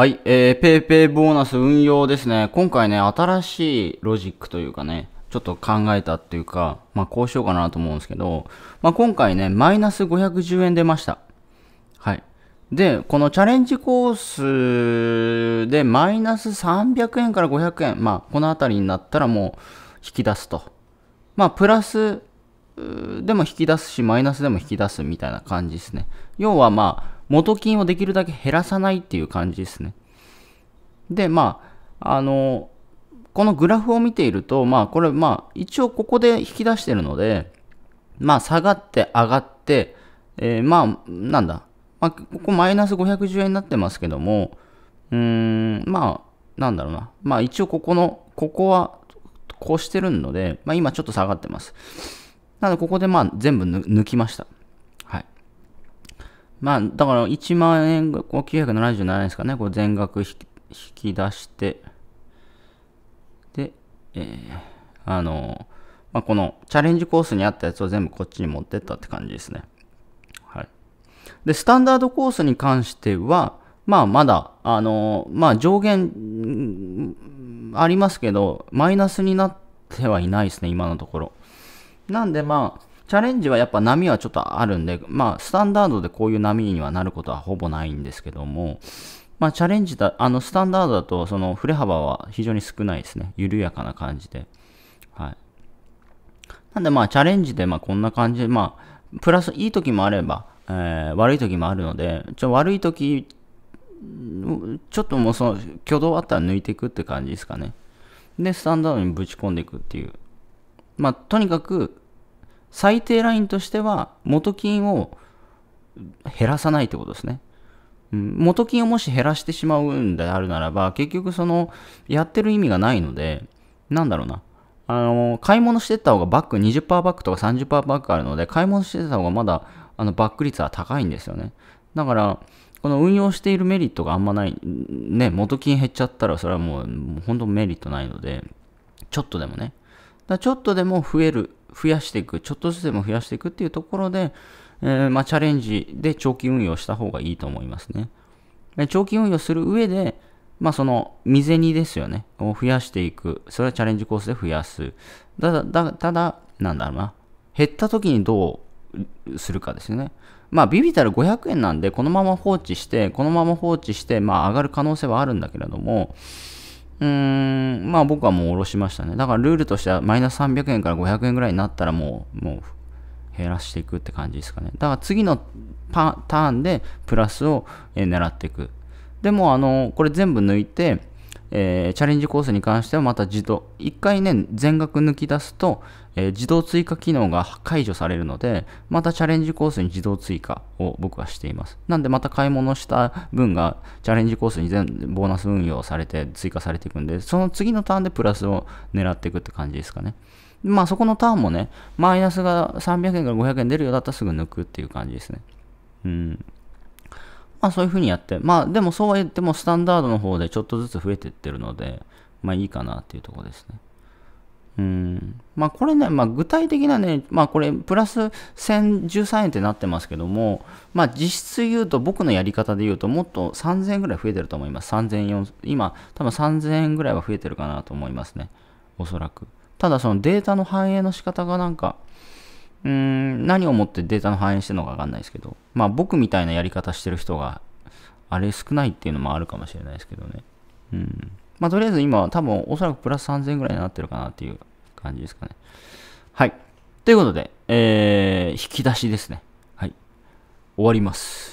はい、えー、ペイペイボーナス運用ですね。今回ね、新しいロジックというかね、ちょっと考えたっていうか、まあこうしようかなと思うんですけど、まあ今回ね、マイナス510円出ました。はい。で、このチャレンジコースでマイナス300円から500円、まあこの辺りになったらもう引き出すと。まあプラスでも引き出すし、マイナスでも引き出すみたいな感じですね。要はまあ、元金をできるだけ減らさないっていう感じですね。で、まあ、あの、このグラフを見ていると、まあ、これ、まあ、一応ここで引き出してるので、まあ、下がって上がって、えー、まあ、なんだ、まあ、ここマイナス510円になってますけども、うーん、まあ、なんだろうな、まあ、一応ここの、ここは、こうしてるので、まあ、今ちょっと下がってます。なので、ここでまあ、全部抜きました。まあ、だから1万円がこう977円ですかね。こう全額引き出して、で、えー、あの、まあ、このチャレンジコースにあったやつを全部こっちに持ってったって感じですね。はい。で、スタンダードコースに関しては、まあ、まだ、あの、まあ、上限、ありますけど、マイナスになってはいないですね、今のところ。なんで、まあ、チャレンジはやっぱ波はちょっとあるんで、まあ、スタンダードでこういう波にはなることはほぼないんですけども、まあ、チャレンジだ、あの、スタンダードだと、その、振れ幅は非常に少ないですね。緩やかな感じで。はい。なんで、まあ、チャレンジで、まあ、こんな感じで、まあ、プラス、いい時もあれば、えー、悪い時もあるので、ちょ、悪い時、ちょっともうその、挙動あったら抜いていくって感じですかね。で、スタンダードにぶち込んでいくっていう。まあ、とにかく、最低ラインとしては元金を減らさないってことですね。元金をもし減らしてしまうんであるならば、結局その、やってる意味がないので、なんだろうな。あの、買い物してった方がバック20%バックとか30%バックあるので、買い物してた方がまだ、あの、バック率は高いんですよね。だから、この運用しているメリットがあんまない、ね、元金減っちゃったら、それはもう、もう本当メリットないので、ちょっとでもね。だちょっとでも増える増やしていく、ちょっとずつでも増やしていくっていうところで、えー、まあ、チャレンジで長期運用した方がいいと思いますね。で長期運用する上で、まあ、その未銭ですよね、を増やしていく。それはチャレンジコースで増やす。ただ、ただ、なんだろうな。減った時にどうするかですよね。まあ、ビビたる500円なんで、このまま放置して、このまま放置して、まあ、上がる可能性はあるんだけれども、うーん、まあ僕はもう下ろしましたね。だからルールとしてはマイナス300円から500円ぐらいになったらもう、もう減らしていくって感じですかね。だから次のパターンでプラスを狙っていく。でもあの、これ全部抜いて、えー、チャレンジコースに関してはまた自動、一回ね、全額抜き出すと、えー、自動追加機能が解除されるので、またチャレンジコースに自動追加を僕はしています。なんでまた買い物した分がチャレンジコースに全ボーナス運用されて追加されていくんで、その次のターンでプラスを狙っていくって感じですかね。まあそこのターンもね、マイナスが300円から500円出るようだったらすぐ抜くっていう感じですね。うん。まあそういうふうにやって、まあでもそうは言ってもスタンダードの方でちょっとずつ増えてってるので、まあいいかなっていうとこですね。うん。まあこれね、まあ具体的なね、まあこれプラス1013円ってなってますけども、まあ実質言うと僕のやり方で言うともっと3000円ぐらい増えてると思います。3000今多分3000円ぐらいは増えてるかなと思いますね。おそらく。ただそのデータの反映の仕方がなんか、うーん、何をもってデータの反映してるのかわかんないですけど、まあ僕みたいなやり方してる人が、あれ少ないっていうのもあるかもしれないですけどね。うん。まあとりあえず今多分おそらくプラス3000ぐらいになってるかなっていう感じですかね。はい。ということで、えー、引き出しですね。はい。終わります。